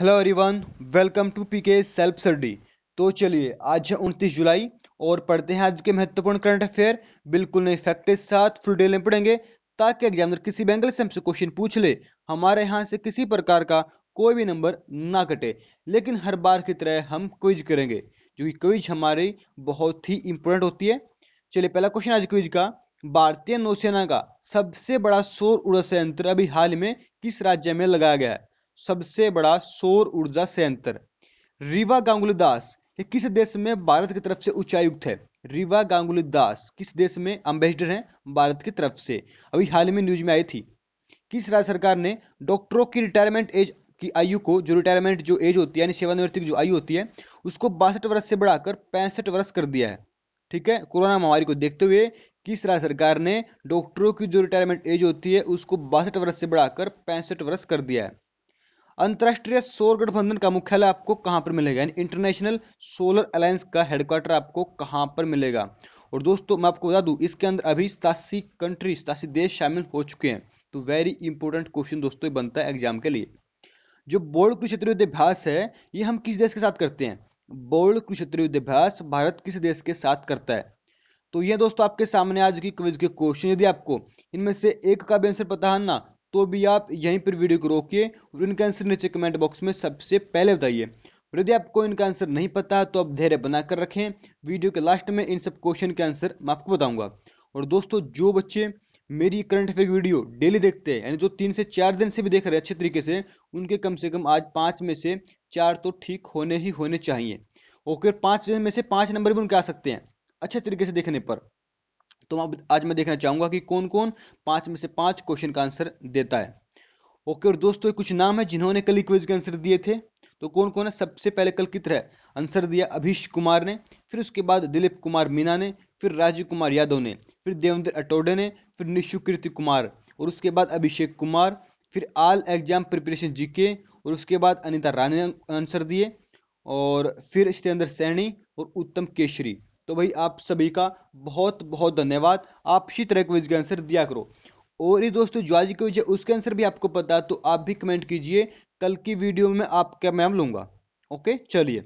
hello everyone welcome to P K self study तो चलिए आज है उनतीस जुलाई और पढ़ते हैं आज के महत्वपूर्ण करंट अफेयर बिल्कुल नए फैक्ट के साथ फुल डिटेल में पढ़ेंगे ताकि एग्जामिनर किसी बैंगल से हमसे क्वेश्चन पूछ ले हमारे यहाँ से किसी प्रकार का कोई भी नंबर ना कटे लेकिन हर बार की तरह हम क्विज करेंगे जो कि क्विज हमारी बहुत ही इंपॉर्टेंट होती है चलिए पहला क्वेश्चन आज क्विज का भारतीय नौसेना का सबसे बड़ा सौर ऊर्जा संयंत्र अभी हाल में किस राज्य में लगाया गया है सबसे बड़ा सौर ऊर्जा संयंत्र रीवा गांगुली दास ये किस देश में भारत की तरफ से उच्चायुक्त है रीवा गांगुली दास किस देश में अम्बेसडर हैं भारत की तरफ से अभी हाल ही में न्यूज में आई थी किस राज्य सरकार ने डॉक्टरों की रिटायरमेंट एज की आयु को जो रिटायरमेंट जो एज होती है यानी सेवानिवृत्ति की जो आयु होती है उसको बासठ वर्ष से बढ़ाकर पैंसठ वर्ष कर दिया है ठीक है कोरोना महामारी को देखते हुए किस राज्य सरकार ने डॉक्टरों की जो रिटायरमेंट एज होती है उसको बासठ वर्ष से बढ़ाकर पैंसठ वर्ष कर दिया है अंतर्राष्ट्रीय सौर गठबंधन का मुख्यालय आपको कहां पर मिलेगा यानी इंटरनेशनल सोलर अलायंस का हेडक्वार्टर आपको कहां पर मिलेगा और दोस्तों मैं आपको बता दूं इसके अंदर अभी सतासी कंट्री सतासी देश शामिल हो चुके हैं तो वेरी इंपॉर्टेंट क्वेश्चन दोस्तों बनता है एग्जाम के लिए जो बोर्ड कृषि युद्धाभ्यास है ये हम किस देश के साथ करते हैं बोर्ड कृषि युद्धाभ्यास भारत किस देश के साथ करता है तो ये दोस्तों आपके सामने आज की क्विज के क्वेश्चन यदि आपको इनमें से एक का भी आंसर पता है ना तो भी आप यहीं पर वीडियो को रोकिए और इनका आंसर नीचे कमेंट बॉक्स में सबसे पहले बताइए और यदि आपको इनका आंसर नहीं पता तो आप धैर्य बनाकर रखें वीडियो के लास्ट में इन सब क्वेश्चन के आंसर मैं आपको बताऊंगा और दोस्तों जो बच्चे मेरी करंट अफेयर वीडियो डेली देखते हैं यानी जो तीन से चार दिन से भी देख रहे हैं अच्छे तरीके से उनके कम से कम आज पाँच में से चार तो ठीक होने ही होने चाहिए ओके पाँच में से पाँच नंबर भी उनके आ सकते हैं अच्छे तरीके से देखने पर तो अब आज मैं देखना चाहूंगा कि कौन कौन पांच में से पांच क्वेश्चन का आंसर देता है ओके और दोस्तों कुछ नाम है जिन्होंने कल क्विज के आंसर दिए थे तो कौन कौन है सबसे पहले कल की तरह आंसर दिया अभिष कुमार ने फिर उसके बाद दिलीप कुमार मीना ने फिर राजीव कुमार यादव ने फिर देवेंद्र अटोडे ने फिर निशु कीर्ति कुमार और उसके बाद अभिषेक कुमार फिर आल एग्जाम प्रिपरेशन जीके और उसके बाद अनिता रानी ने आंसर दिए और फिर सत्येंद्र सैनी और उत्तम केशरी तो भाई आप सभी का बहुत बहुत धन्यवाद आप इसी तरह क्विज का आंसर दिया करो और ये दोस्तों ज्वाजी क्विज है उसके आंसर भी आपको पता है तो आप भी कमेंट कीजिए कल की वीडियो में आपका मैम लूंगा ओके चलिए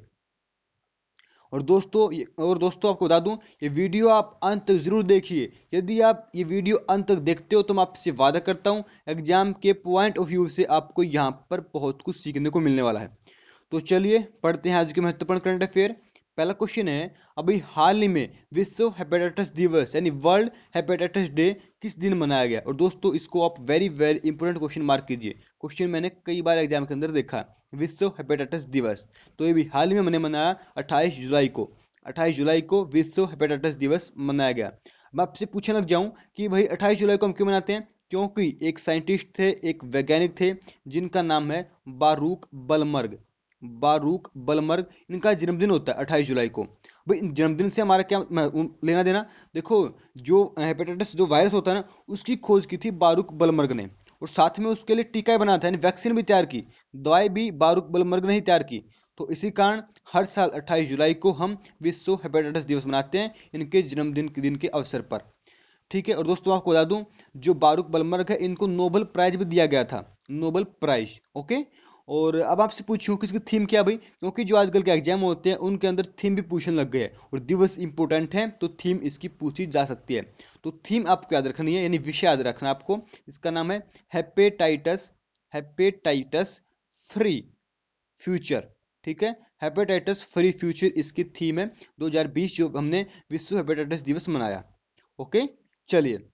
और दोस्तों और दोस्तों आपको बता दूं ये वीडियो आप अंत तक जरूर देखिए यदि आप ये वीडियो अंत तक देखते हो तो मैं आपसे वादा करता हूं एग्जाम के पॉइंट ऑफ व्यू से आपको यहाँ पर बहुत कुछ सीखने को मिलने वाला है तो चलिए पढ़ते हैं आज के महत्वपूर्ण करंट अफेयर पहला क्वेश्चन है अभी हाल ही में विश्व हेपेटाइटिस दिवस यानी वर्ल्ड हेपेटाइटिस डे किस दिन मनाया गया और दोस्तों इसको आप very very important question mark कीजिए क्वेश्चन मैंने कई बार एग्जाम के अंदर देखा विश्व हेपेटाइटिस दिवस तो ये भी हाल ही में मैंने मनाया अट्ठाईस जुलाई को अट्ठाईस जुलाई को विश्व हेपेटाइटिस दिवस मनाया गया मैं आपसे पूछने लग जाऊं कि भाई अट्ठाईस जुलाई को हम क्यों मनाते हैं क्योंकि एक साइंटिस्ट थे एक वैज्ञानिक थे जिनका नाम है बारूक बलमर्ग बारूक बलमर्ग इनका जन्मदिन होता है अट्ठाईस जुलाई को भाई जन्मदिन से हमारा क्या लेना देना देखो जो हेपेटाइटिस जो वायरस होता है ना उसकी खोज की थी बारूक बलमर्ग ने और साथ में उसके लिए टीका भी बनाया था यानी वैक्सीन भी तैयार की दवाई भी बारूक बलमर्ग ने ही तैयार की तो इसी कारण हर साल 28 जुलाई को हम विश्व हेपेटाइटिस दिवस मनाते हैं इनके जन्मदिन के दिन के अवसर पर ठीक है और दोस्तों आपको बता दूं जो बारूक बलमर्ग है इनको नोबल प्राइज भी दिया गया था नोबल प्राइज ओके और अब आपसे पूछूं कि इसकी थीम क्या भाई क्योंकि जो आजकल के एग्जाम होते हैं उनके अंदर थीम भी पूछने लग गए और दिवस इंपॉर्टेंट है तो थीम इसकी पूछी जा सकती है तो थीम आपको याद रखनी है यानी विषय याद रखना आपको इसका नाम है हेपेटाइटस हेपेटाइटस फ्री फ्यूचर ठीक है हेपेटाइटस फ्री फ्यूचर इसकी थीम है 2020 जो हमने विश्व हेपेटाइटिस दिवस मनाया ओके चलिए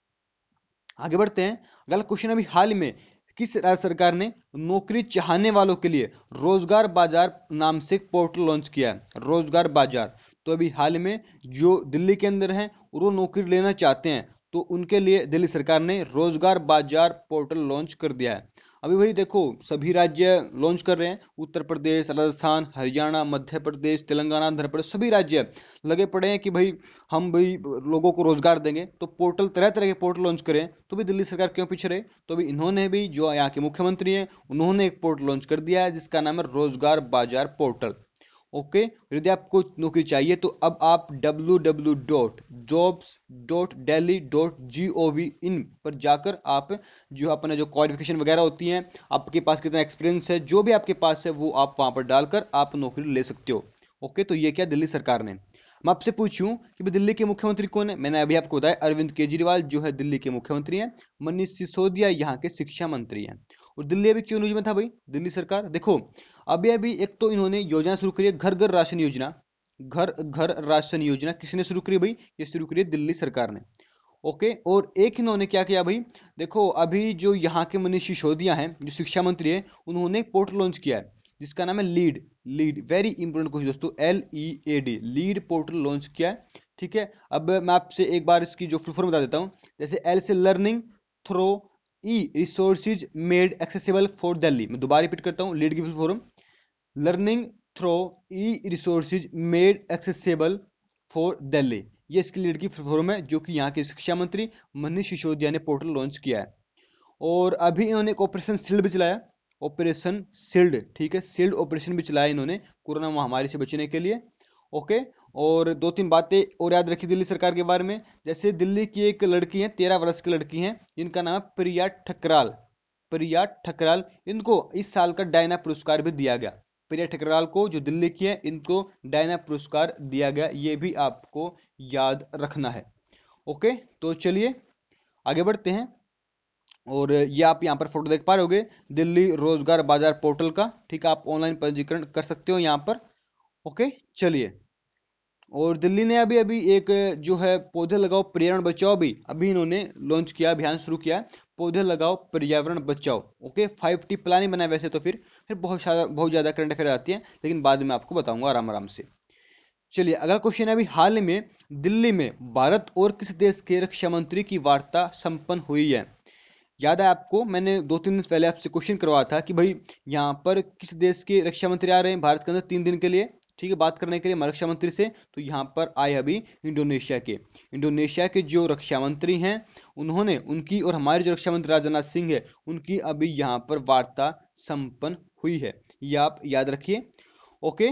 आगे बढ़ते हैं अगला क्वेश्चन अभी हाल में किस राज्य सरकार ने नौकरी चाहने वालों के लिए रोजगार बाजार नाम से पोर्टल लॉन्च किया है रोजगार बाजार तो अभी हाल में जो दिल्ली के अंदर है वो नौकरी लेना चाहते हैं तो उनके लिए दिल्ली सरकार ने रोजगार बाजार पोर्टल लॉन्च कर दिया है अभी भाई देखो सभी राज्य लॉन्च कर रहे हैं उत्तर प्रदेश राजस्थान हरियाणा मध्य प्रदेश तेलंगाना आंध्र प्रदेश सभी राज्य लगे पड़े हैं कि भाई हम भाई लोगों को रोजगार देंगे तो पोर्टल तरह तरह के पोर्टल लॉन्च करें तो भी दिल्ली सरकार क्यों पीछे रहे तो भी इन्होंने भी जो यहाँ के मुख्यमंत्री हैं उन्होंने एक पोर्टल लॉन्च कर दिया है जिसका नाम है रोजगार बाजार पोर्टल ओके यदि आपको नौकरी चाहिए तो अब आप W W dot jobs dot daily dot G O V in पर जाकर आप जो अपना जो क्वालिफिकेशन वगैरह होती हैं आपके पास कितना एक्सपीरियंस है जो भी आपके पास है वो आप वहाँ पर डालकर आप नौकरी ले सकते हो ओके तो ये क्या दिल्ली सरकार ने मैं आपसे पूछूं कि दिल्ली के मुख्यमंत्री कौन है मैंने अभी आपको बताया अरविंद केजरीवाल जो है दिल्ली के मुख्यमंत्री हैं मनीष सिसोदिया यहाँ के शिक्षा मंत्री हैं और दिल्ली अभी क्यों न्यूज में था भाई दिल्ली सरकार देखो अभी अभी एक तो इन्होंने योजना शुरू करी है घर घर राशन योजना घर घर राशन योजना किसने शुरू करी भाई ये शुरू करी दिल्ली सरकार ने ओके और एक इन्होंने क्या किया भाई देखो अभी जो यहाँ के मनीष सिसोदिया हैं जो शिक्षा मंत्री है उन्होंने पोर्टल लॉन्च किया है जिसका नाम है lead lead very important question दोस्तों L E A D lead portal launch किया है ठीक है अब मैं आपसे एक बार इसकी जो फुल फॉर्म बता देता हूँ जैसे एल से learning through E resources made accessible for Delhi मैं दोबारा रिपीट करता हूँ लीड की full form learning through E resources made accessible for Delhi ये इसके लीड की फोरम है जो कि यहाँ के शिक्षा मंत्री मनीष सिसोदिया ने पोर्टल लॉन्च किया है और अभी इन्होंने एक ऑपरेशन सिल्ड भी चलाया ऑपरेशन सिल्ड ठीक है सिल्ड ऑपरेशन भी चलाया इन्होंने कोरोना महामारी से बचने के लिए ओके और दो तीन बातें और याद रखी दिल्ली सरकार के बारे में जैसे दिल्ली की एक लड़की है तेरह वर्ष की लड़की है जिनका नाम है प्रिया ठकराल प्रिया ठकराल इनको इस साल का डायना पुरस्कार भी दिया गया प्रिया ठकराल को जो दिल्ली की है इनको डायना पुरस्कार दिया गया ये भी आपको याद रखना है ओके तो चलिए आगे बढ़ते हैं और ये आप यहाँ पर फोटो देख पा रहे होगे दिल्ली रोजगार बाजार पोर्टल का ठीक है आप ऑनलाइन पंजीकरण कर सकते हो यहाँ पर ओके चलिए और दिल्ली ने अभी अभी एक जो है पौधे लगाओ पर्यावरण बचाओ भी अभी इन्होंने लॉन्च किया अभियान शुरू किया पौधे लगाओ पर्यावरण बचाओ ओके फाइव टी प्लान ही बनाए वैसे तो फिर फिर बहुत ज़्यादा बहुत ज़्यादा करंट अफेयर आती है लेकिन बाद में आपको बताऊंगा आराम आराम से चलिए अगला क्वेश्चन है अभी हाल में दिल्ली में भारत और किस देश के रक्षा मंत्री की वार्ता संपन्न हुई है याद है आपको मैंने दो तीन दिन पहले आपसे क्वेश्चन करवाया था कि भाई यहाँ पर किस देश के रक्षा मंत्री आ रहे हैं भारत के अंदर तीन दिन के लिए ठीक है बात करने के लिए रक्षा मंत्री से तो यहाँ पर आए अभी इंडोनेशिया के इंडोनेशिया के जो रक्षा मंत्री हैं उन्होंने उनकी और हमारे जो रक्षा मंत्री राजनाथ सिंह है उनकी अभी यहाँ पर वार्ता संपन्न हुई है ये आप याद रखिए ओके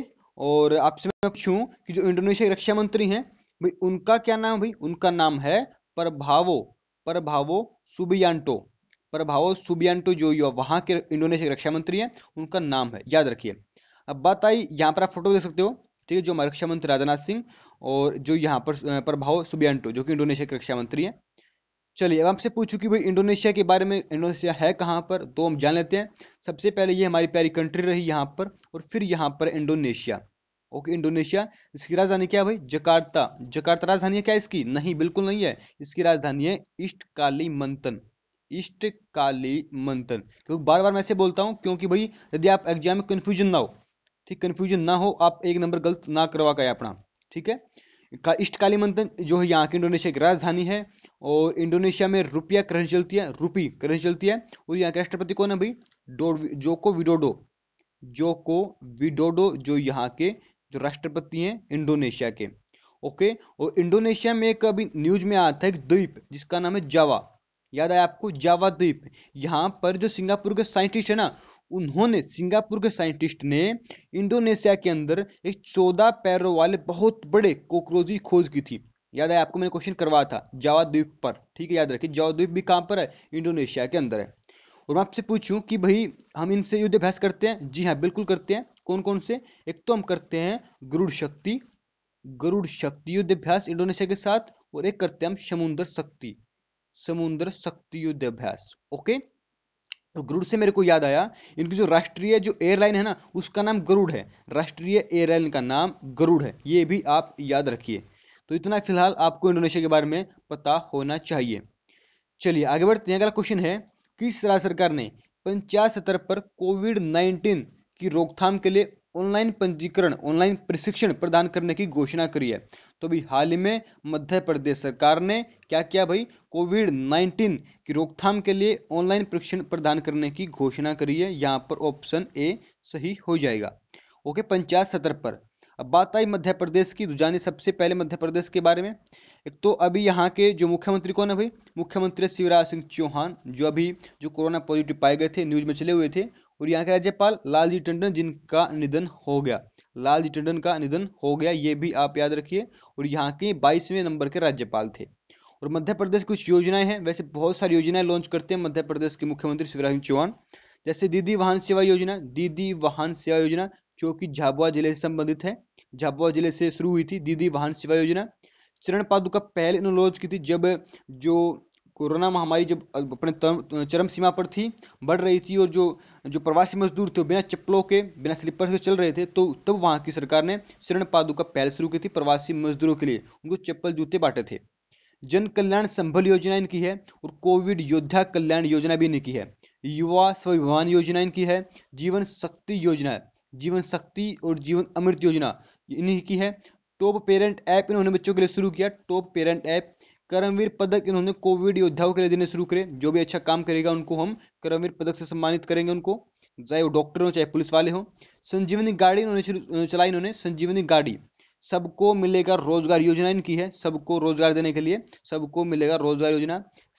और आपसे मैं पूछू कि जो इंडोनेशिया के रक्षा मंत्री हैं भाई उनका क्या नाम भाई उनका नाम है प्रभावो प्रभावो सुबियांटो प्रभावो सुबियांटो जो वहां के इंडोनेशिया के रक्षा मंत्री हैं उनका नाम है याद रखिए अब बात आई यहाँ पर आप फोटो देख सकते हो ठीक है जो हमारे रक्षा मंत्री राजनाथ सिंह और जो यहाँ पर प्रभाव सुबियांटो जो कि इंडोनेशिया के रक्षा मंत्री हैं चलिए अब आपसे पूछू कि भाई इंडोनेशिया के बारे में इंडोनेशिया है कहाँ पर तो हम जान लेते हैं सबसे पहले ये हमारी प्यारी कंट्री रही यहाँ पर और फिर यहाँ पर इंडोनेशिया ओके इंडोनेशिया इसकी राजधानी क्या भाई जकार्ता जकार्ता राजधानी है क्या इसकी नहीं बिल्कुल नहीं है इसकी राजधानी है ईस्ट काली मंथन ईस्ट काली मंथन क्योंकि बार बार मैं ऐसे बोलता हूँ क्योंकि भाई यदि आप एग्जाम में कन्फ्यूजन ना हो कि कन्फ्यूजन ना हो आप एक नंबर गलत ना करवा के अपना ठीक है का ईस्ट काली मंथन जो है यहाँ की इंडोनेशिया की राजधानी है और इंडोनेशिया में रुपया करेंसी चलती है रुपी करेंसी चलती है और यहाँ के राष्ट्रपति कौन है भाई जोको विडोडो जोको विडोडो जो यहाँ के जो राष्ट्रपति हैं इंडोनेशिया के ओके और इंडोनेशिया में एक अभी न्यूज में आता है एक द्वीप जिसका नाम है जावा याद आया आपको जावा द्वीप यहाँ पर जो सिंगापुर के साइंटिस्ट है ना उन्होंने सिंगापुर के साइंटिस्ट ने इंडोनेशिया के अंदर एक चौदह पैरों वाले बहुत बड़े कॉकरोच की खोज की थी याद है आपको मैंने क्वेश्चन करवाया था जावा द्वीप पर ठीक है याद रखिए जावा द्वीप भी कहाँ पर है इंडोनेशिया के अंदर है और मैं आपसे पूछूं कि भाई हम इनसे युद्ध अभ्यास करते हैं जी हाँ बिल्कुल करते हैं कौन कौन से एक तो हम करते हैं गरुड़ शक्ति गरुड़ शक्ति युद्ध अभ्यास इंडोनेशिया के साथ और एक करते हैं हम समुद्र शक्ति समुद्र शक्ति युद्ध अभ्यास ओके तो गरुड़ से मेरे को याद आया इनकी जो राष्ट्रीय जो एयरलाइन है ना उसका नाम गरुड़ है राष्ट्रीय एयरलाइन का नाम गरुड़ है ये भी आप याद रखिए तो इतना फिलहाल आपको इंडोनेशिया के बारे में पता होना चाहिए चलिए आगे बढ़ते हैं अगला क्वेश्चन है किस राज्य सरकार ने पंचायत स्तर पर कोविड नाइन्टीन की रोकथाम के लिए ऑनलाइन पंजीकरण ऑनलाइन प्रशिक्षण प्रदान करने की घोषणा करी है तो भी हाल ही में मध्य प्रदेश सरकार ने क्या किया भाई कोविड 19 की रोकथाम के लिए ऑनलाइन प्रशिक्षण प्रदान करने की घोषणा करी है यहाँ पर ऑप्शन ए सही हो जाएगा ओके पंचायत सतर पर अब बात आई मध्य प्रदेश की तो जाने सबसे पहले मध्य प्रदेश के बारे में एक तो अभी यहाँ के जो मुख्यमंत्री कौन है भाई मुख्यमंत्री शिवराज सिंह चौहान जो अभी जो कोरोना पॉजिटिव पाए गए थे न्यूज में चले हुए थे और यहाँ के राज्यपाल लालजी टंडन जिनका निधन हो गया लालजी टंडन का निधन हो गया ये भी आप याद रखिए और यहाँ के बाईसवें नंबर के राज्यपाल थे और मध्य प्रदेश कुछ योजनाएं हैं वैसे बहुत सारी योजनाएं लॉन्च करते हैं मध्य प्रदेश के मुख्यमंत्री शिवराज सिंह चौहान जैसे दीदी वाहन सेवा योजना दीदी वाहन सेवा योजना जो कि झाबुआ जिले से संबंधित है झाबुआ जिले से शुरू हुई थी दीदी वाहन सेवा योजना चरण पादुका पहले इन्होंने लॉन्च की थी जब जो कोरोना महामारी जब अपने चरम सीमा पर थी बढ़ रही थी और जो जो प्रवासी मजदूर थे बिना चप्पलों के बिना स्लीपर के चल रहे थे तो तब वहाँ की सरकार ने शरण पादुका पहल शुरू की थी प्रवासी मजदूरों के लिए उनको चप्पल जूते बांटे थे जन कल्याण संभल योजना इनकी है और कोविड योद्धा कल्याण योजना भी इनकी है युवा स्वाभिमान योजना इनकी है जीवन शक्ति योजना जीवन शक्ति और जीवन अमृत योजना इन्हीं की है टॉप पेरेंट ऐप इन्होंने बच्चों के लिए शुरू किया टॉप पेरेंट ऐप करमवीर पदक इन्होंने कोविड योद्धाओं के लिए देने शुरू करे जो भी अच्छा काम करेगा उनको हम करमवीर पदक से सम्मानित करेंगे उनको चाहे वो डॉक्टर हो चाहे पुलिस वाले हो संजीवनी गाड़ी इन्होंने चलाई इन्होंने संजीवनी गाड़ी सबको मिलेगा रोजगार योजना इनकी है सबको रोजगार देने के लिए सबको मिलेगा रोजगार योजना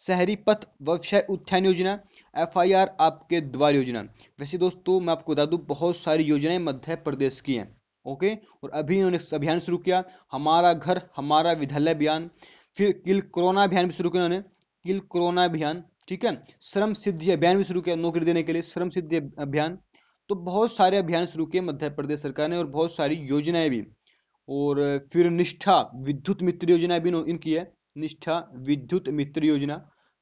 शहरी पथ व्यवसाय उत्थान योजना एफ आई आर आपके द्वार योजना वैसे दोस्तों मैं आपको बता दू बहुत सारी योजनाएं मध्य प्रदेश की हैं ओके और अभी इन्होंने अभियान शुरू किया हमारा घर हमारा विद्यालय अभियान फिर किल कोरोना अभियान भी शुरू किया उन्होंने किल कोरोना अभियान ठीक है श्रम सिद्धि अभियान भी शुरू किया नौकरी देने के लिए श्रम सिद्धि अभियान तो बहुत सारे अभियान शुरू किए मध्य प्रदेश सरकार ने और बहुत सारी योजनाएं भी और फिर निष्ठा विद्युत मित्र योजना भी इनकी है निष्ठा विद्युत मित्र योजना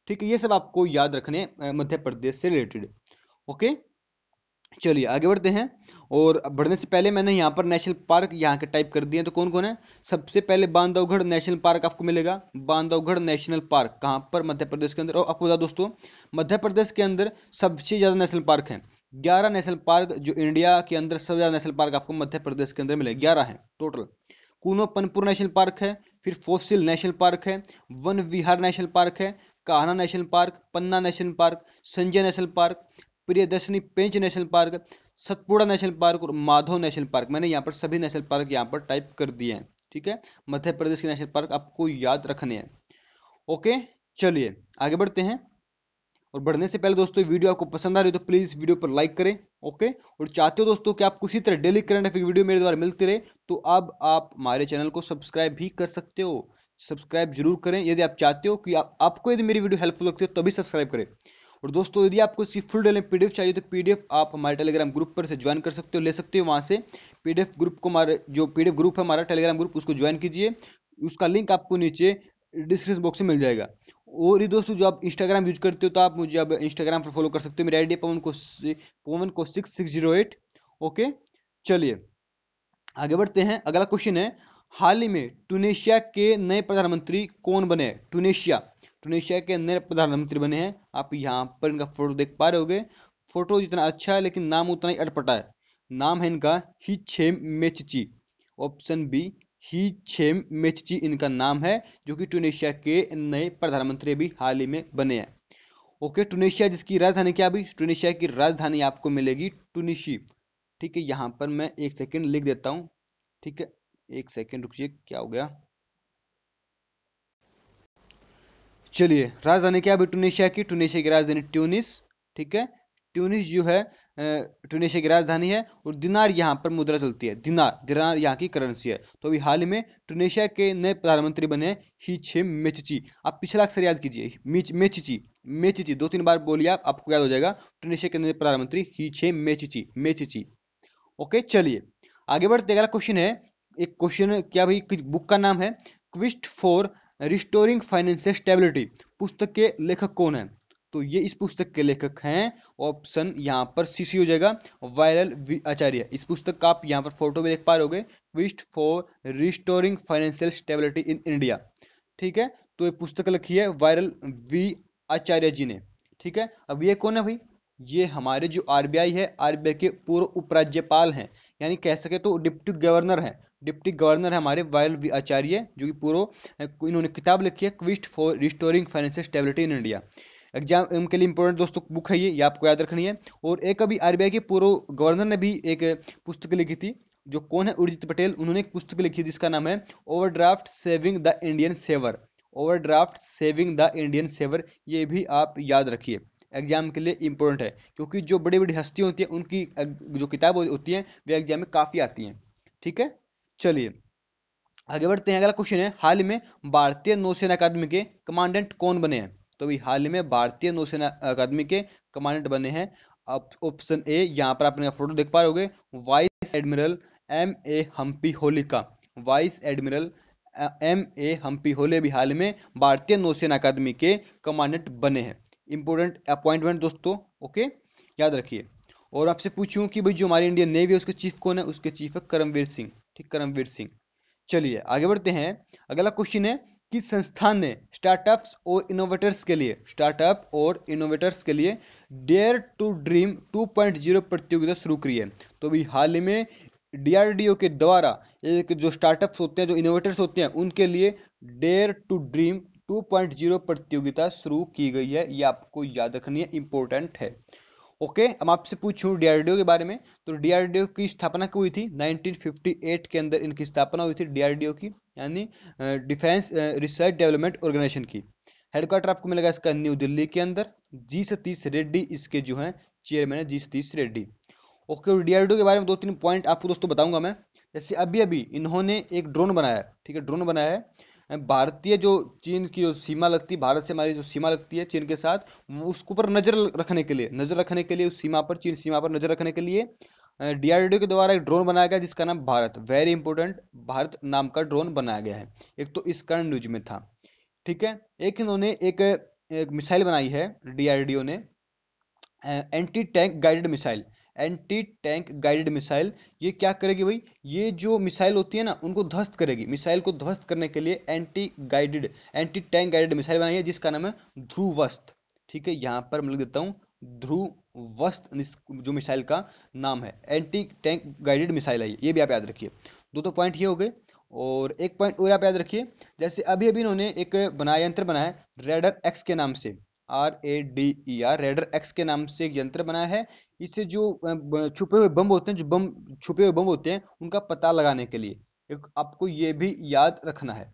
ठीक है ये सब आपको याद रखने मध्य प्रदेश से रिलेटेड ओके चलिए आगे बढ़ते हैं और बढ़ने से पहले मैंने यहाँ पर नेशनल पार्क यहाँ के टाइप कर दिए तो कौन कौन है सबसे पहले बांधवगढ़ नेशनल पार्क आपको मिलेगा बांधवगढ़ नेशनल पार्क कहाँ पर मध्य प्रदेश के अंदर और आपको बता दोस्तों मध्य प्रदेश के अंदर सबसे ज़्यादा नेशनल पार्क है ग्यारह नेशनल पार्क जो इंडिया के अंदर सबसे ज़्यादा नेशनल पार्क आपको मध्य प्रदेश के अंदर मिले ग्यारह है total Kuno Palpur national park है फिर फोसिल नेशनल पार्क है वन विहार नेशनल पार्क है Kanha national park Panna national park Sanjay national park Priyadarshini Pench national park Satpura national park और माधव नेशनल पार्क मैंने यहाँ पर सभी नेशनल पार्क यहाँ पर टाइप कर दिए हैं ठीक है मध्य प्रदेश के नेशनल पार्क आपको याद रखने हैं ओके चलिए आगे बढ़ते हैं और बढ़ने से पहले दोस्तों वीडियो आपको पसंद आ रही हो तो प्लीज वीडियो पर लाइक करें ओके और चाहते हो दोस्तों कि आप इसी तरह डेली करंट अफेयर वीडियो मेरे द्वारा मिलते रहे तो अब आप हमारे चैनल को सब्सक्राइब भी कर सकते हो सब्सक्राइब जरूर करें यदि आप चाहते हो कि आप, आपको यदि मेरी वीडियो हेल्पफुल लगती हो तो भी सब्सक्राइब करें और दोस्तों यदि आपको इसकी फुल डिटेल में पीडीएफ चाहिए तो पीडीएफ आप हमारे टेलीग्राम ग्रुप पर से ज्वाइन कर सकते हो ले सकते हो वहाँ से पीडीएफ ग्रुप को हमारे जो पीडीएफ ग्रुप है हमारा टेलीग्राम ग्रुप उसको ज्वाइन कीजिए उसका लिंक आपको नीचे डिस्क्रिप्शन बॉक्स में मिल जाएगा और ये दोस्तों जो आप इंस्टाग्राम यूज करते हो तो आप मुझे अब इंस्टाग्राम पर फॉलो कर सकते हो मेरी आईडी पवन को पवन को six six zero eight okay चलिए आगे बढ़ते हैं अगला क्वेश्चन है हाल ही में टूनेशिया के नए प्रधानमंत्री कौन बने टूनेशिया टूनिशिया तो के नए प्रधानमंत्री बने हैं आप यहाँ पर इनका फोटो देख पा रहे होगे फोटो जितना अच्छा है लेकिन नाम उतना ही अटपटा है नाम है इनका ही छेम मेचची ऑप्शन बी ही छेम मेचची इनका नाम है जो कि टूनिशिया के नए प्रधानमंत्री अभी हाल ही में बने हैं ओके टूनिशिया जिसकी राजधानी क्या अभी टूनिशिया की राजधानी आपको मिलेगी टूनिशी ठीक है यहाँ पर मैं एक सेकेंड लिख देता हूँ ठीक है एक सेकेंड रुकिए क्या हो गया चलिए राजधानी क्या अभी टूनिशिया की टूनिशिया की राजधानी ट्यूनिस ठीक है ट्यूनिस जो है ट्यूनिशिया की राजधानी है और दिनार यहाँ पर मुद्रा चलती है दिनार दिनार यहाँ की करेंसी है तो अभी हाल ही में ट्यूनिशिया के नए प्रधानमंत्री बने छे मेचची आप पिछला अक्सर याद कीजिए मेचिची मेचिची दो तीन बार बोलिए आप आपको याद हो जाएगा ट्यूनिशिया के नए प्रधानमंत्री छे मेचिची मेचिची ओके चलिए आगे बढ़ते अगला क्वेश्चन है एक क्वेश्चन क्या भाई बुक का नाम है quest for restoring financial stability पुस्तक के लेखक कौन है तो ये इस पुस्तक के लेखक हैं ऑप्शन यहाँ पर सी सी हो जाएगा वायरल आचार्य इस पुस्तक का आप यहाँ पर फोटो भी देख पा रहोगे quest for restoring financial stability in India ठीक है तो ये पुस्तक लिखी है वायरल वी आचार्य जी ने ठीक है अब ये कौन है भाई ये हमारे जो आरबीआई है आरबीआई के पूर्व उपराज्यपाल हैं यानी कह सके तो डिप्टी गवर्नर हैं डिप्टी गवर्नर हमारे वायल आचार्य जो कि पूर्व इन्होंने किताब लिखी है quest for restoring financial stability in India exam के लिए इंपॉर्टेंट दोस्तों बुक है ये ये आपको याद रखनी है और एक अभी आरबीआई के पूर्व गवर्नर ने भी एक पुस्तक लिखी थी जो कौन है उर्जित पटेल उन्होंने एक पुस्तक लिखी जिसका नाम है overdraft saving the Indian saver overdraft saving the Indian saver ये भी आप याद रखिए एग्जाम के लिए इंपॉर्टेंट है क्योंकि जो बड़ी बड़ी हस्तियाँ होती हैं उनकी जो किताब होती हैं वे एग्जाम में काफ़ी आती हैं ठीक है चलिए आगे बढ़ते हैं अगला क्वेश्चन है हाल में भारतीय नौसेना अकादमी के कमांडेंट कौन बने हैं तो भी हाल में भारतीय नौसेना अकादमी के कमांडेंट बने हैं ऑप्शन ए यहाँ पर आप फोटो देख पा रहे vice admiral M A Hampiholi vice admiral M A Hampiholi भी हाल में भारतीय नौसेना अकादमी के कमांडेंट बने हैं इंपोर्टेंट अपॉइंटमेंट दोस्तों ओके याद रखिए और आपसे पूछूं कि भाई जो हमारी इंडियन नेवी है उसके चीफ कौन है उसके चीफ है करमवीर सिंह थे करमवीर सिंह चलिए आगे बढ़ते हैं अगला क्वेश्चन है कि संस्थान ने स्टार्टअप्स और इनोवेटर्स के लिए स्टार्टअप और इनोवेटर्स के लिए डेयर टू ड्रीम 2.0 प्रतियोगिता शुरू की है तो अभी हाल ही में डीआरडीओ के द्वारा एक जो स्टार्टअप्स होते हैं जो इनोवेटर्स होते हैं उनके लिए डेयर टू ड्रीम 2.0 प्रतियोगिता शुरू की गई है ये आपको याद रखनी है इंपॉर्टेंट है ओके अब आपसे पूछूं डीआरडीओ के बारे में तो डीआरडीओ की स्थापना हुई थी 1958 के अंदर इनकी स्थापना हुई थी डीआरडीओ की यानी डिफेंस रिसर्च डेवलपमेंट ऑर्गेनाइजेशन की हेडक्वार्टर आपको मिलेगा इसका न्यू दिल्ली के अंदर जी सतीश रेड्डी इसके जो है चेयरमैन है जी सतीश रेड्डी ओके और डीआरडीओ के बारे में दो तीन पॉइंट आपको दोस्तों बताऊंगा मैं जैसे अभी अभी इन्होंने एक ड्रोन बनाया ठीक है ड्रोन बनाया है भारतीय जो चीन की जो सीमा लगती है भारत से हमारी जो सीमा लगती है चीन के साथ उसके ऊपर नजर रखने के लिए नजर रखने के लिए उस सीमा पर चीन सीमा पर नजर रखने के लिए डीआरडीओ के द्वारा एक ड्रोन बनाया गया जिसका नाम भारत वेरी इंपॉर्टेंट भारत नाम का ड्रोन बनाया गया है एक तो इस कारण न्यूज में था ठीक है एक इन्होंने एक, एक मिसाइल बनाई है डीआरडीओ ने anti tank guided missile anti tank guided missile ये क्या करेगी भाई ये जो मिसाइल होती है ना उनको ध्वस्त करेगी मिसाइल को ध्वस्त करने के लिए anti guided anti tank guided missile बनाई है जिसका नाम है ध्रुवस्त ठीक है यहाँ पर मैं लिख देता हूँ ध्रुवस्त जो मिसाइल का नाम है एंटी टैंक गाइडेड मिसाइल है ये भी आप याद रखिए दो तो पॉइंट ये हो गए और एक पॉइंट और आप याद रखिए जैसे अभी अभी इन्होंने एक बनाया यंत्र बनाया रेडर एक्स के नाम से R A D E R raider X के नाम से एक यंत्र बनाया है इससे जो छुपे हुए बम होते हैं जो बम छुपे हुए बम होते हैं उनका पता लगाने के लिए एक आपको ये भी याद रखना है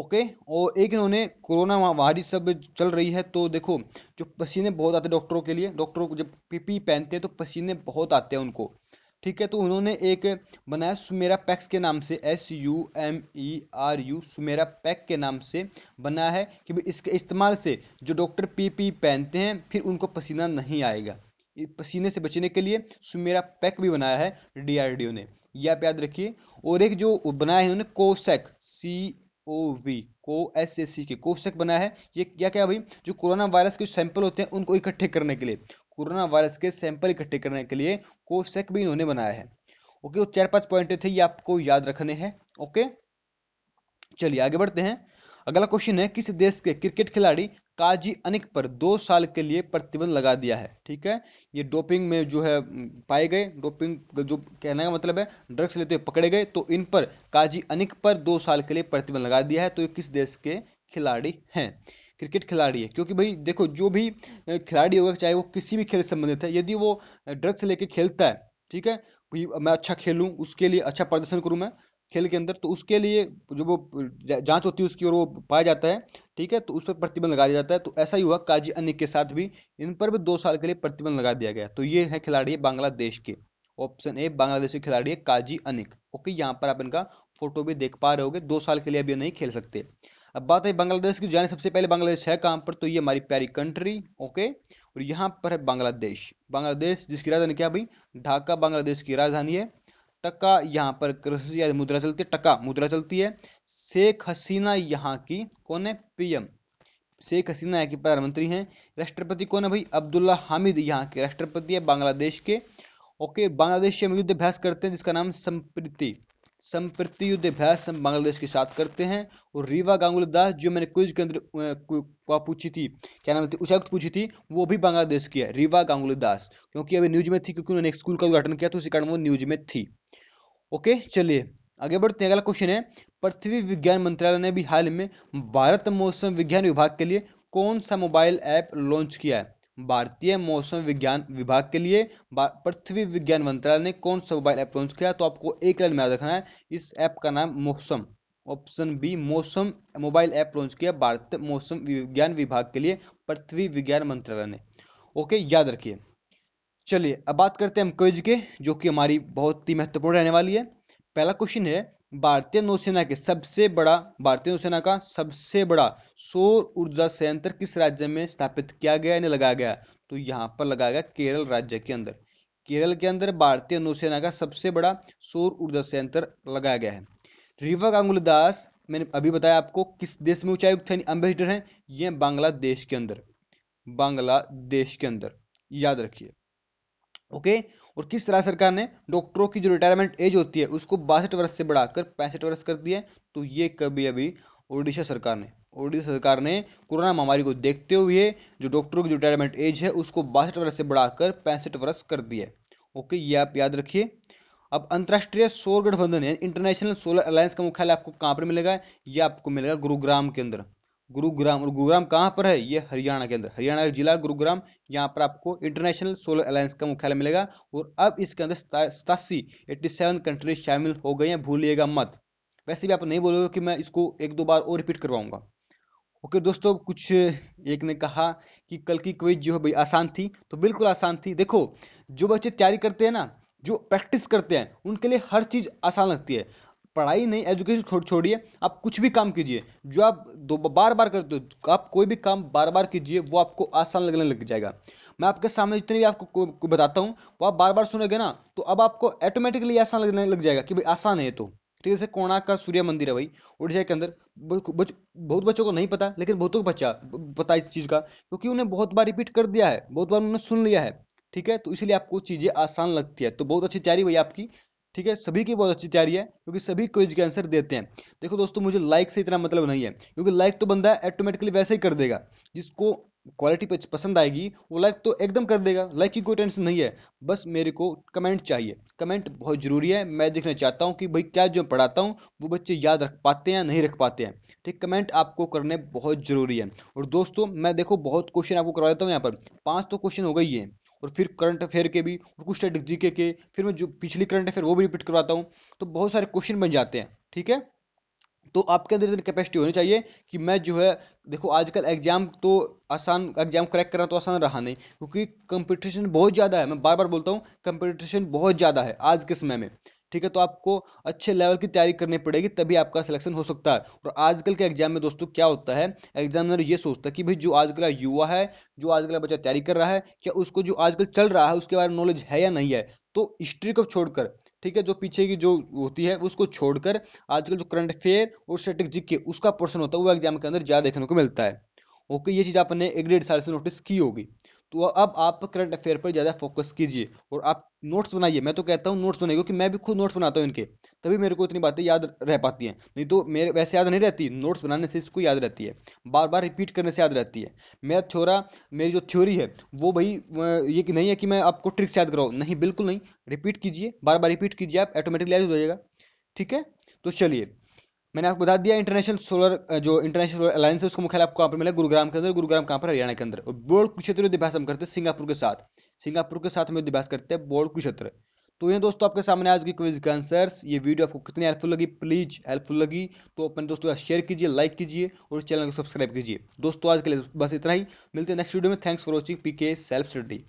ओके और एक इन्होंने कोरोना महामारी सब चल रही है तो देखो जो पसीने बहुत आते हैं डॉक्टरों के लिए डॉक्टरों को जब पीपी पहनते हैं तो पसीने बहुत आते हैं उनको ठीक है तो उन्होंने एक बनाया सुमेरा पैक्स के नाम से S U M E R U Sumeru pack के नाम से बना है कि इसके इस्तेमाल से जो डॉक्टर पीपी पहनते हैं फिर उनको पसीना नहीं आएगा पसीने से बचने के लिए सुमेरा पैक भी बनाया है डीआरडीओ ने यह आप याद रखिए और एक जो बनाया है उन्होंने कोसेक सी ओ वी को एस एस सी के कोसेक बनाया है ये क्या क्या भाई जो कोरोना वायरस के सैंपल होते हैं उनको इकट्ठे करने के लिए कोरोना वायरस के सैंपल इकट्ठे करने के लिए कोसेक भी इन्होंने बनाया है ओके वो चार पांच पॉइंट थे ये आपको याद रखने हैं ओके चलिए आगे बढ़ते हैं अगला क्वेश्चन है किस देश के क्रिकेट खिलाड़ी काजी अनिक पर दो साल के लिए प्रतिबंध लगा दिया है ठीक है ये डोपिंग में जो है पाए गए डोपिंग जो कहने का मतलब है ड्रग्स लेते हुए पकड़े गए तो इन पर काजी अनिक पर दो साल के लिए प्रतिबंध लगा दिया है तो ये किस देश के खिलाड़ी हैं क्रिकेट खिलाड़ी है क्योंकि भाई देखो जो भी खिलाड़ी होगा चाहे वो किसी भी खेल से संबंधित है यदि वो ड्रग्स लेके खेलता है ठीक है मैं अच्छा खेलूं उसके लिए अच्छा प्रदर्शन करूं मैं खेल के अंदर तो उसके लिए जो वो जांच होती है उसकी और वो पाया जाता है ठीक है तो उस पर प्रतिबंध लगा दिया जाता है तो ऐसा ही हुआ काजी अनिक के साथ भी इन पर भी दो साल के लिए प्रतिबंध लगा दिया गया तो ये है खिलाड़ी बांग्लादेश के ऑप्शन ए बांग्लादेशी खिलाड़ी है काजी अनिक ओके यहाँ पर आप इनका फोटो भी देख पा रहे हो दो साल के लिए अभी नहीं खेल सकते अब बात है बांग्लादेश की जाने सबसे पहले बांग्लादेश है कहाँ पर तो ये हमारी प्यारी कंट्री ओके और यहाँ पर है बांग्लादेश बांग्लादेश जिसकी राजधानी क्या भाई ढाका बांग्लादेश की राजधानी है टका यहाँ पर मुद्रा चलती है टका मुद्रा चलती है शेख हसीना यहाँ की कौन है पीएम शेख हसीना यहाँ की प्रधानमंत्री हैं राष्ट्रपति कौन है भाई अब्दुल्ला हामिद यहाँ के राष्ट्रपति है बांग्लादेश के ओके बांग्लादेश से हम युद्ध अभ्यास करते हैं जिसका नाम संप्रीति संप्रति अभ्यास हम बांग्लादेश के साथ करते हैं और रीवा गांगुली दास जो मैंने क्विज के अंदर पूछी थी क्या नाम थी उचाक्त पूछी थी वो भी बांग्लादेश की है रीवा गांगुली दास क्योंकि अभी न्यूज में थी क्योंकि उन्होंने एक स्कूल का उद्घाटन किया तो उसी कारण वो न्यूज में थी ओके चलिए आगे बढ़ते हैं अगला क्वेश्चन है पृथ्वी विज्ञान मंत्रालय ने भी हाल में भारत मौसम विज्ञान विभाग के लिए कौन सा मोबाइल ऐप लॉन्च किया है भारतीय मौसम विज्ञान विभाग के लिए पृथ्वी विज्ञान मंत्रालय ने कौन सा मोबाइल ऐप लॉन्च किया तो आपको एक लाइन में याद रखना है इस ऐप का नाम Mausam option B Mausam mobile app launch किया भारतीय मौसम विज्ञान विभाग के लिए पृथ्वी विज्ञान मंत्रालय ने ओके याद रखिए चलिए अब बात करते हैं हम क्विज के जो कि हमारी बहुत ही महत्वपूर्ण रहने वाली है पहला क्वेश्चन है भारतीय नौसेना के सबसे बड़ा भारतीय नौसेना का सबसे बड़ा सौर ऊर्जा संयंत्र किस राज्य में स्थापित किया गया यानी लगाया गया तो यहाँ पर लगाया गया केरल राज्य के अंदर केरल के अंदर भारतीय नौसेना का सबसे बड़ा सौर ऊर्जा संयंत्र लगाया गया है रिवा गांगुली दास मैंने अभी बताया आपको किस देश में उच्चायुक्त है एम्बेसडर है यह बांग्लादेश के अंदर बांग्लादेश के अंदर याद रखिए ओके और किस तरह सरकार ने डॉक्टरों की जो रिटायरमेंट एज होती है उसको बासठ वर्ष से बढ़ाकर पैंसठ वर्ष कर दिया तो ये कभी अभी ओडिशा सरकार ने ओडिशा सरकार ने कोरोना महामारी को देखते हुए जो डॉक्टरों की जो रिटायरमेंट एज है उसको बासठ वर्ष से बढ़ाकर पैंसठ वर्ष कर दिया ओके ये आप याद रखिए अब अंतर्राष्ट्रीय सौर गठबंधन इंटरनेशनल सोलर अलायंस का मुख्यालय आपको कहां पर मिलेगा यह आपको मिलेगा गुरुग्राम के अंदर गुरुग्राम और गुरुग्राम कहाँ पर है ये हरियाणा के अंदर हरियाणा का जिला गुरुग्राम यहाँ पर आपको इंटरनेशनल सोलर अलायंस का मुख्यालय मिलेगा और अब इसके अंदर सतासी एट्टी सेवन कंट्रीज शामिल हो गए हैं भूलिएगा मत वैसे भी आप नहीं बोलोगे कि मैं इसको एक दो बार और रिपीट करवाऊंगा ओके दोस्तों कुछ एक ने कहा कि कल की क्विज जो है भाई आसान थी तो बिल्कुल आसान थी देखो जो बच्चे तैयारी करते हैं ना जो प्रैक्टिस करते हैं उनके लिए हर चीज़ आसान लगती है पढ़ाई नहीं एजुकेशन छोड़िए आप कुछ भी काम कीजिए जो आप दो बार बार करते हो आप कोई भी काम बार बार कीजिए वो आपको आसान लगने लग जाएगा मैं आपके सामने जितने भी आपको को, बताता हूँ वो आप बार बार सुनोगे ना तो अब आपको ऑटोमेटिकली आसान लगने लग जाएगा कि भाई आसान है तो ठीक है कोणार्क का सूर्य मंदिर है भाई उड़ीसा के अंदर बहुत बच्चों को नहीं पता लेकिन बहुतों को बच्चा पता इस चीज़ का क्योंकि उन्हें बहुत बार रिपीट कर दिया है बहुत बार उन्होंने सुन लिया है ठीक है तो इसलिए आपको चीज़ें आसान लगती है तो बहुत अच्छी तैयारी भाई आपकी ठीक है सभी की बहुत अच्छी तैयारी है क्योंकि सभी क्विज के आंसर देते हैं देखो दोस्तों मुझे लाइक से इतना मतलब नहीं है क्योंकि लाइक तो बंदा ऑटोमेटिकली वैसे ही कर देगा जिसको क्वालिटी पसंद आएगी वो लाइक तो एकदम कर देगा लाइक की कोई टेंशन नहीं है बस मेरे को कमेंट चाहिए कमेंट बहुत जरूरी है मैं देखना चाहता हूँ कि भाई क्या जो पढ़ाता हूँ वो बच्चे याद रख पाते हैं नहीं रख पाते हैं ठीक कमेंट आपको करने बहुत जरूरी है और दोस्तों मैं देखो बहुत क्वेश्चन आपको करवा देता हूँ यहाँ पर पाँच तो क्वेश्चन हो गई है और फिर करंट अफेयर के भी और कुछ टाइट जीके के फिर मैं जो पिछली करंट अफेयर वो भी रिपीट करवाता हूँ तो बहुत सारे क्वेश्चन बन जाते हैं ठीक है तो आपके अंदर इतनी कैपेसिटी होनी चाहिए कि मैं जो है देखो आजकल एग्जाम तो आसान एग्जाम क्रैक करना तो आसान रहा नहीं क्योंकि कंपटीशन बहुत ज़्यादा है मैं बार बार बोलता हूँ कंपटीशन बहुत ज़्यादा है आज के समय में ठीक है तो आपको अच्छे लेवल की तैयारी करनी पड़ेगी तभी आपका सिलेक्शन हो सकता है और आजकल के एग्जाम में दोस्तों क्या होता है एग्जामिनर तो ये सोचता है कि भाई जो आजकल युवा है जो आजकल बच्चा तैयारी कर रहा है क्या उसको जो आजकल चल रहा है उसके बारे में नॉलेज है या नहीं है तो हिस्ट्री को छोड़कर ठीक है जो पीछे की जो होती है उसको छोड़कर आजकल जो करंट अफेयर और स्ट्रेटिक जिक्के उसका पोर्सन होता है वो एग्जाम के अंदर ज़्यादा देखने को मिलता है ओके ये चीज़ आपने एक डेढ़ साल से नोटिस की होगी तो अब आप करंट अफेयर पर ज़्यादा फोकस कीजिए और आप नोट्स बनाइए मैं तो कहता हूँ तो नोट्स बनाइए क्योंकि मैं भी खुद नोट्स बनाता हूँ इनके तभी मेरे को इतनी बातें याद रह पाती हैं नहीं तो मेरे वैसे याद नहीं रहती नोट्स बनाने से इसको याद रहती है बार बार रिपीट करने से याद रहती है मेरा थ्योरा मेरी जो थ्योरी है वो भाई ये कि नहीं है कि मैं आपको ट्रिक्स याद कराऊँ नहीं बिल्कुल नहीं रिपीट कीजिए बार बार रिपीट कीजिए आप ऑटोमेटिकली याद हो जाएगा ठीक है तो चलिए मैंने आपको बता दिया इंटरनेशनल सोलर जो इंटरनेशनल सोलर अलायंस है उसको मुख्यालय आपको कहाँ पर मिला गुरुग्राम के अंदर गुरुग्राम कहाँ पर हरियाणा के अंदर और बोर्ड अभ्यास हम करते हैं सिंगापुर के साथ सिंगापुर के साथ हम अभ्यास करते हैं बोर्ड क्षेत्र तो ये दोस्तों आपके सामने आज की क्विज का आंसर ये वीडियो आपको कितनी हेल्पफुल लगी प्लीज हेल्पफुल लगी तो अपने दोस्तों शेयर कीजिए लाइक कीजिए और चैनल को सब्सक्राइब कीजिए दोस्तों आज के लिए बस इतना ही मिलते हैं नेक्स्ट वीडियो में thanks for watching P self study